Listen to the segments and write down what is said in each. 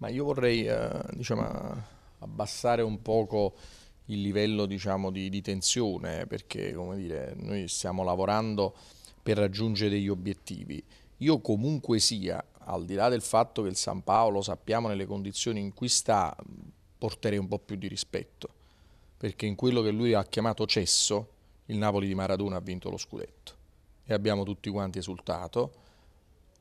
Ma io vorrei eh, diciamo, abbassare un poco il livello diciamo, di, di, tensione perché dire, noi stiamo lavorando per raggiungere degli obiettivi. Io comunque sia, al di là del fatto che il San Paolo sappiamo nelle condizioni in cui sta, porterei un po' più di rispetto, perché in quello che lui ha chiamato cesso, il Napoli di Maradona ha vinto lo scudetto e abbiamo tutti quanti esultato,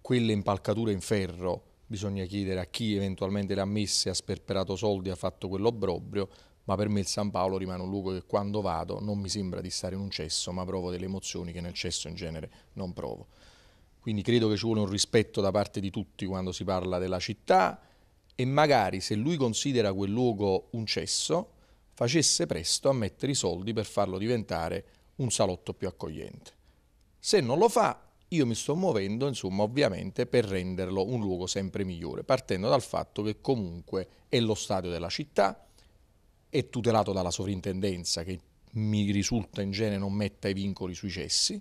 quelle impalcature in ferro bisogna chiedere a chi eventualmente le ha messe, ha sperperato soldi, ha fatto quell'obbrobrio, ma per me il San Paolo rimane un luogo che quando vado non mi sembra di stare in un cesso, ma provo delle emozioni che nel cesso in genere non provo. Quindi credo che ci vuole un rispetto da parte di tutti quando si parla della città e magari se lui considera quel luogo un cesso, facesse presto a mettere i soldi per farlo diventare un salotto più accogliente. Se non lo fa, io mi sto muovendo insomma ovviamente per renderlo un luogo sempre migliore, partendo dal fatto che comunque è lo stadio della città, è tutelato dalla sovrintendenza che mi risulta in genere non metta i vincoli sui cessi,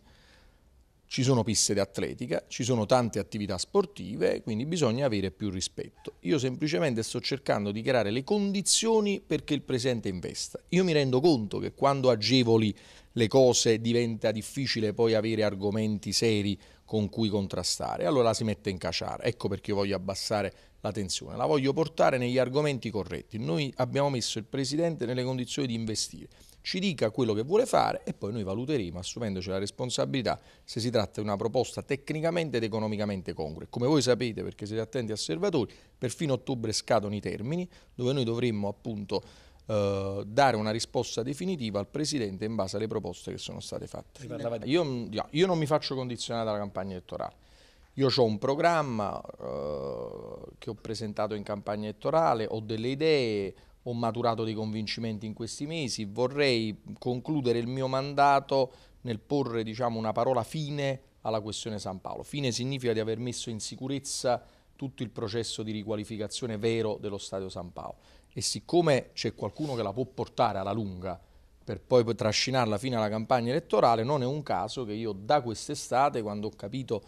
ci sono piste di atletica, ci sono tante attività sportive, quindi bisogna avere più rispetto. Io semplicemente sto cercando di creare le condizioni perché il presente investa. Io mi rendo conto che quando agevoli le cose diventa difficile poi avere argomenti seri con cui contrastare, allora si mette in caciara. Ecco perché voglio abbassare la tensione, la voglio portare negli argomenti corretti. Noi abbiamo messo il presidente nelle condizioni di investire ci dica quello che vuole fare e poi noi valuteremo, assumendoci la responsabilità, se si tratta di una proposta tecnicamente ed economicamente congrua. Come voi sapete, perché siete attenti osservatori, per fine ottobre scadono i termini, dove noi dovremmo appunto eh, dare una risposta definitiva al Presidente in base alle proposte che sono state fatte. Eh, io, mm, io non mi faccio condizionare dalla campagna elettorale. Io ho un programma eh, che ho presentato in campagna elettorale, ho delle idee, ho maturato dei convincimenti in questi mesi, vorrei concludere il mio mandato nel porre diciamo, una parola fine alla questione San Paolo. Fine significa di aver messo in sicurezza tutto il processo di riqualificazione vero dello Stadio San Paolo. E siccome c'è qualcuno che la può portare alla lunga per poi trascinarla fino alla campagna elettorale, non è un caso che io da quest'estate, quando ho capito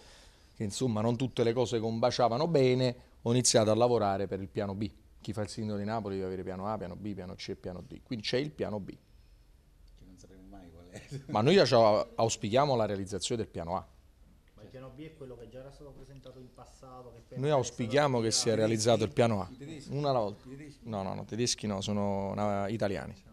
che insomma non tutte le cose combaciavano bene, ho iniziato a lavorare per il piano B. Chi fa il sindaco di Napoli deve avere piano A, piano B, piano C, piano D. Quindi c'è il piano B. Che non sapremo mai qual è. Ma noi auspichiamo la realizzazione del piano A. Ma il piano B è quello che già era stato presentato in passato. noi auspichiamo che sia realizzato il piano A. Una alla volta. No, no, no, tedeschi no, sono italiani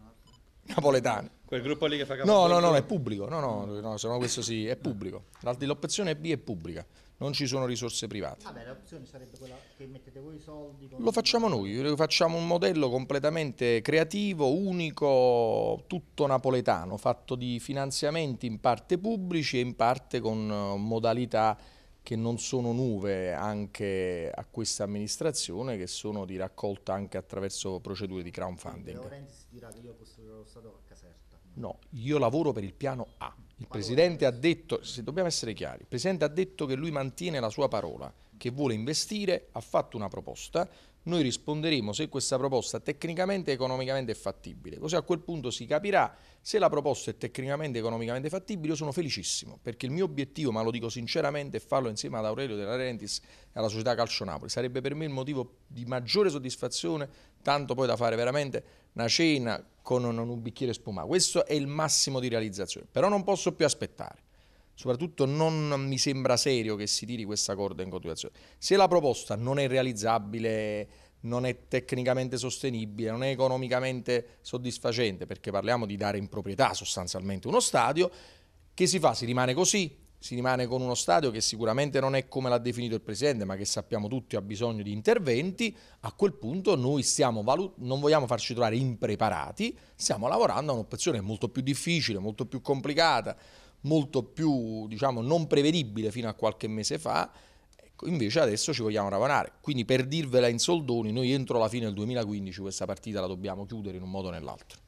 napoletani. Quel gruppo lì che fa capo. No, no, no, è pubblico. No, no, no, se no questo sì, è pubblico. L'opzione B è pubblica non ci sono risorse private. Vabbè, l'opzione sarebbe quella che mettete voi i soldi? Lo facciamo noi, facciamo un modello completamente creativo, unico, tutto napoletano, fatto di finanziamenti in parte pubblici e in parte con eh, modalità che non sono nuove anche a questa amministrazione, che sono di raccolta anche attraverso procedure di crowdfunding. Lorenz dirà che io costruirò lo Stato a Caserta. No, io lavoro per il piano A. Il Presidente ha detto, se dobbiamo essere chiari, il Presidente ha detto che lui mantiene la sua parola, che vuole investire, ha fatto una proposta, noi risponderemo se questa proposta tecnicamente e economicamente è fattibile. Così a quel punto si capirà se la proposta è tecnicamente e economicamente fattibile. Io sono felicissimo perché il mio obiettivo, ma lo dico sinceramente, è farlo insieme ad Aurelio Della Rentis e alla società Calcio Napoli. Sarebbe per me il motivo di maggiore soddisfazione, tanto poi da fare veramente una cena con un bicchiere spumato. Questo è il massimo di realizzazione. Però non posso più aspettare soprattutto non mi sembra serio che si tiri questa corda in continuazione. Se la proposta non è realizzabile, non è tecnicamente sostenibile, non è economicamente soddisfacente, perché parliamo di dare in proprietà sostanzialmente uno stadio, che si fa? Si rimane così, si rimane con uno stadio che sicuramente non è come l'ha definito il Presidente, ma che sappiamo tutti ha bisogno di interventi, a quel punto noi non vogliamo farci trovare impreparati, stiamo lavorando a un'opzione molto più difficile, molto più complicata, molto più diciamo, non prevedibile fino a qualche mese fa, ecco, invece adesso ci vogliamo ravanare. Quindi per dirvela in soldoni, noi entro la fine del 2015 questa partita la dobbiamo chiudere in un modo o nell'altro.